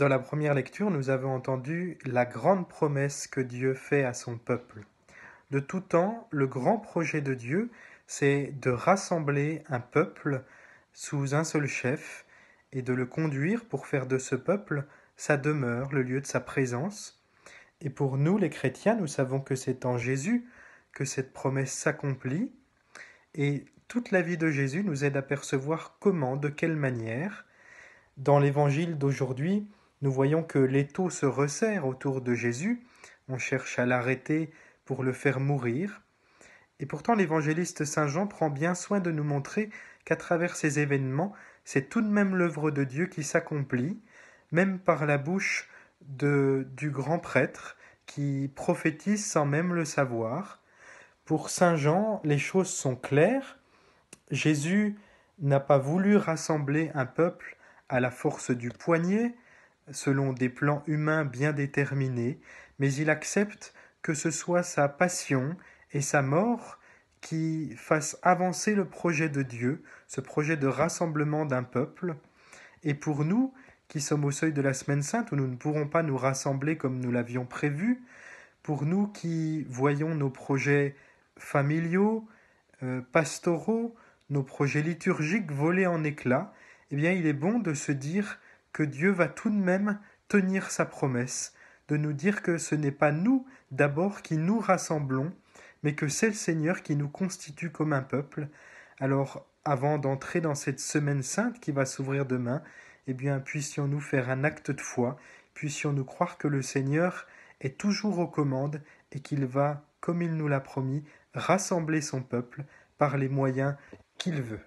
Dans la première lecture, nous avons entendu la grande promesse que Dieu fait à son peuple. De tout temps, le grand projet de Dieu, c'est de rassembler un peuple sous un seul chef et de le conduire pour faire de ce peuple sa demeure, le lieu de sa présence. Et pour nous, les chrétiens, nous savons que c'est en Jésus que cette promesse s'accomplit. Et toute la vie de Jésus nous aide à percevoir comment, de quelle manière. Dans l'évangile d'aujourd'hui, nous voyons que l'étau se resserre autour de Jésus, on cherche à l'arrêter pour le faire mourir, et pourtant l'évangéliste Saint Jean prend bien soin de nous montrer qu'à travers ces événements, c'est tout de même l'œuvre de Dieu qui s'accomplit, même par la bouche du grand prêtre qui prophétise sans même le savoir. Pour Saint Jean, les choses sont claires. Jésus n'a pas voulu rassembler un peuple à la force du poignet, selon des plans humains bien déterminés, mais il accepte que ce soit sa passion et sa mort qui fassent avancer le projet de Dieu, ce projet de rassemblement d'un peuple. Et pour nous, qui sommes au seuil de la semaine sainte, où nous ne pourrons pas nous rassembler comme nous l'avions prévu, pour nous qui voyons nos projets familiaux, euh, pastoraux, nos projets liturgiques voler en éclats, eh bien il est bon de se dire que Dieu va tout de même tenir sa promesse, de nous dire que ce n'est pas nous d'abord qui nous rassemblons, mais que c'est le Seigneur qui nous constitue comme un peuple. Alors, avant d'entrer dans cette semaine sainte qui va s'ouvrir demain, eh bien, puissions-nous faire un acte de foi, puissions-nous croire que le Seigneur est toujours aux commandes et qu'il va, comme il nous l'a promis, rassembler son peuple par les moyens qu'il veut.